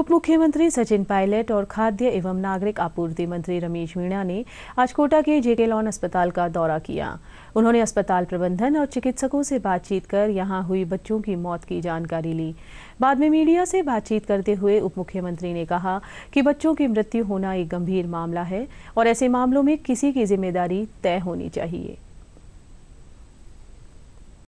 उप मुख्यमंत्री सचिन पायलट और खाद्य एवं नागरिक आपूर्ति मंत्री रमेश मीणा ने आज कोटा के जेके लॉन अस्पताल का दौरा किया उन्होंने अस्पताल प्रबंधन और चिकित्सकों से बातचीत कर यहां हुई बच्चों की मौत की जानकारी ली बाद में मीडिया से बातचीत करते हुए उप मुख्यमंत्री ने कहा कि बच्चों की मृत्यु होना एक गंभीर मामला है और ऐसे मामलों में किसी की जिम्मेदारी तय होनी चाहिए